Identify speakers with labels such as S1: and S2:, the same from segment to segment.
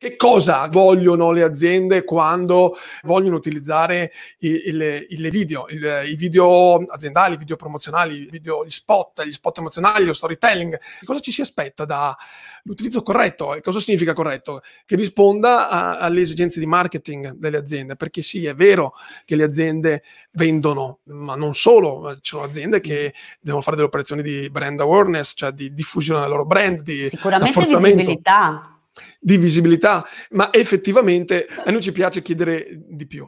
S1: Che cosa vogliono le aziende quando vogliono utilizzare il, il, video, il, i video aziendali, i video promozionali, i video, gli spot, gli spot emozionali, lo storytelling? Che cosa ci si aspetta dall'utilizzo corretto? E cosa significa corretto? Che risponda a, alle esigenze di marketing delle aziende, perché sì, è vero che le aziende vendono, ma non solo, ci sono aziende che mm. devono fare delle operazioni di brand awareness, cioè di diffusione del loro brand, di Sicuramente visibilità di visibilità, ma effettivamente a noi ci piace chiedere di più.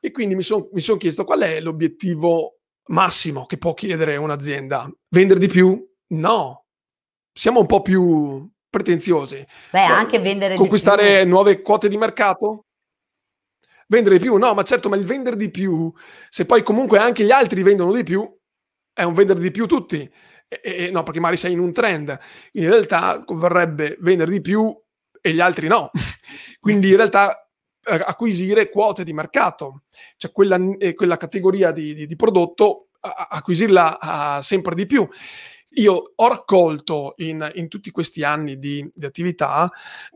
S1: E quindi mi sono son chiesto qual è l'obiettivo massimo che può chiedere un'azienda. Vendere di più? No. Siamo un po' più pretenziosi. Beh, anche vendere Conquistare nuove quote di mercato? Vendere di più? No, ma certo, ma il vendere di più, se poi comunque anche gli altri vendono di più, è un vendere di più tutti. E, e, no, perché magari sei in un trend. in realtà vorrebbe vendere di più e gli altri no. Quindi in realtà eh, acquisire quote di mercato, cioè quella, eh, quella categoria di, di, di prodotto, a, acquisirla a, sempre di più. Io ho raccolto in, in tutti questi anni di, di attività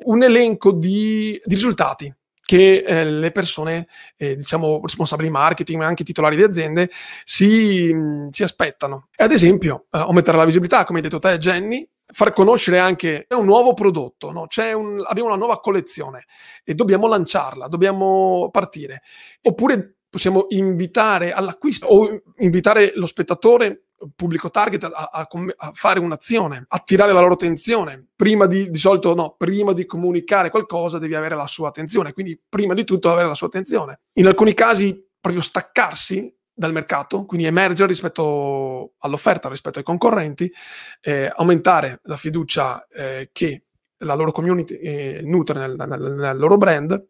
S1: un elenco di risultati che eh, le persone, eh, diciamo, responsabili di marketing, ma anche titolari di aziende, si, mh, mm, si aspettano. E ad esempio, eh, aumentare la visibilità, come hai detto te, Jenny, far conoscere anche un nuovo prodotto, no? un, abbiamo una nuova collezione e dobbiamo lanciarla, dobbiamo partire. Oppure possiamo invitare all'acquisto o invitare lo spettatore pubblico target a, a, a, fare un'azione, attirare la loro attenzione. Prima di, di solito no, prima di comunicare qualcosa devi avere la sua attenzione, quindi prima di tutto avere la sua attenzione. In alcuni casi proprio staccarsi dal mercato, quindi emergere rispetto all'offerta, rispetto ai concorrenti, eh, aumentare la fiducia eh, che la loro community eh, nutre nel, nel, nel loro brand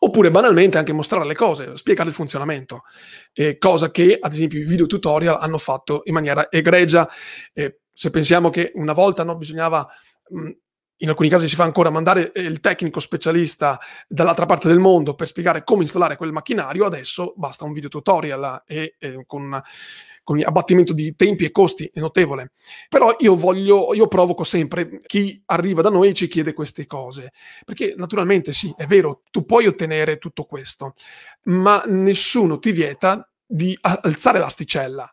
S1: Oppure banalmente anche mostrare le cose, spiegare il funzionamento, eh, cosa che ad esempio i video tutorial hanno fatto in maniera egregia. Eh, se pensiamo che una volta no, bisognava mh, in alcuni casi si fa ancora mandare eh, il tecnico specialista dall'altra parte del mondo per spiegare come installare quel macchinario, adesso basta un video tutorial e, eh, e eh, con, con abbattimento di tempi e costi è notevole. Però io voglio, io provoco sempre chi arriva da noi e ci chiede queste cose, perché naturalmente sì, è vero, tu puoi ottenere tutto questo, ma nessuno ti vieta di alzare l'asticella.